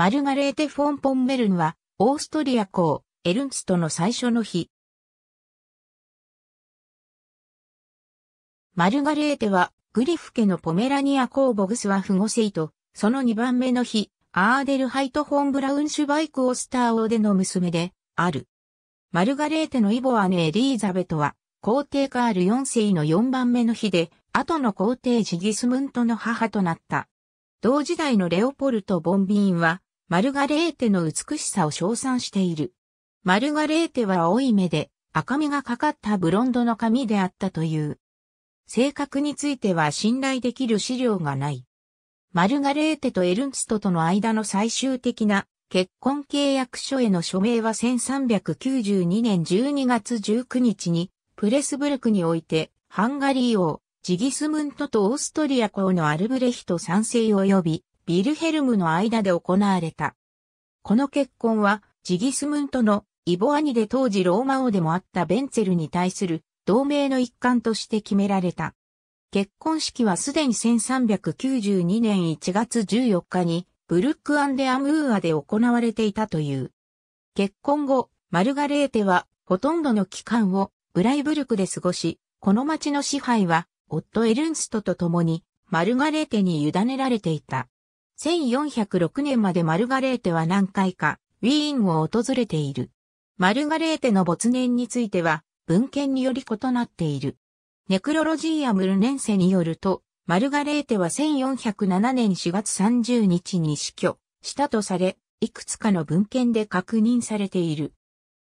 マルガレーテ・フォン・ポンメルンは、オーストリア公、エルンストの最初の日。マルガレーテは、グリフ家のポメラニア公ボグスワフゴセイと、その2番目の日、アーデルハイト・フォン・ブラウンシュバイク・オスターオーデの娘で、ある。マルガレーテのイボアネ・エリーザベトは、皇帝カール4世の4番目の日で、後の皇帝ジギスムントの母となった。同時代のレオポルト・ボンビーンは、マルガレーテの美しさを称賛している。マルガレーテは青い目で赤みがかかったブロンドの髪であったという。性格については信頼できる資料がない。マルガレーテとエルンストとの間の最終的な結婚契約書への署名は1392年12月19日にプレスブルクにおいてハンガリー王ジギスムントとオーストリア公のアルブレヒト賛成及びビルヘルムの間で行われた。この結婚は、ジギスムントのイボ兄で当時ローマ王でもあったベンツェルに対する同盟の一環として決められた。結婚式はすでに1392年1月14日にブルックアンデアムーアで行われていたという。結婚後、マルガレーテはほとんどの期間をブライブルクで過ごし、この町の支配は夫エルンストと共にマルガレーテに委ねられていた。1406年までマルガレーテは何回かウィーンを訪れている。マルガレーテの没年については文献により異なっている。ネクロロジーアムルネンセによると、マルガレーテは1407年4月30日に死去したとされ、いくつかの文献で確認されている。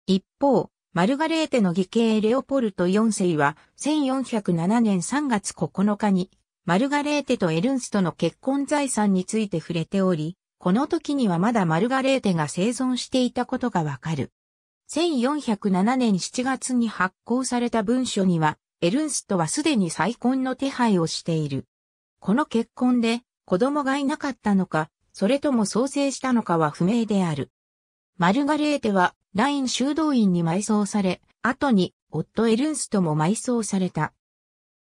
一方、マルガレーテの義兄レオポルト4世は1407年3月9日にマルガレーテとエルンストの結婚財産について触れており、この時にはまだマルガレーテが生存していたことがわかる。1407年7月に発行された文書には、エルンストはすでに再婚の手配をしている。この結婚で子供がいなかったのか、それとも創生したのかは不明である。マルガレーテはライン修道院に埋葬され、後に夫エルンストも埋葬された。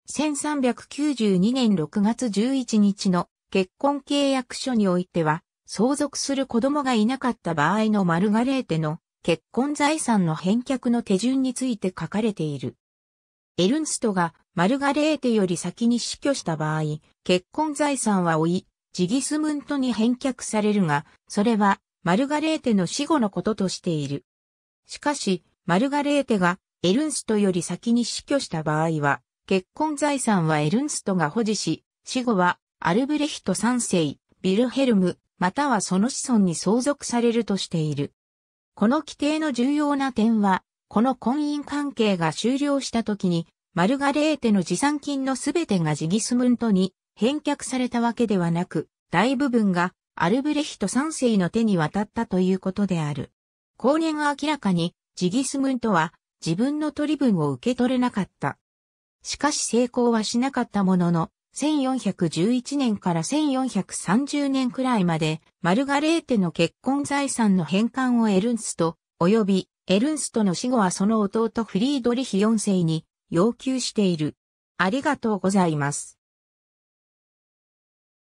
1392年6月11日の結婚契約書においては、相続する子供がいなかった場合のマルガレーテの結婚財産の返却の手順について書かれている。エルンストがマルガレーテより先に死去した場合、結婚財産は追い、ジギスムントに返却されるが、それはマルガレーテの死後のこととしている。しかし、マルガレーテがエルンストより先に死去した場合は、結婚財産はエルンストが保持し、死後はアルブレヒト3世、ビルヘルム、またはその子孫に相続されるとしている。この規定の重要な点は、この婚姻関係が終了した時に、マルガレーテの持参金のすべてがジギスムントに返却されたわけではなく、大部分がアルブレヒト3世の手に渡ったということである。後年明らかに、ジギスムントは自分の取り分を受け取れなかった。しかし成功はしなかったものの、1411年から1430年くらいまで、マルガレーテの結婚財産の返還をエルンスト、及びエルンストの死後はその弟フリードリヒ4世に要求している。ありがとうございます。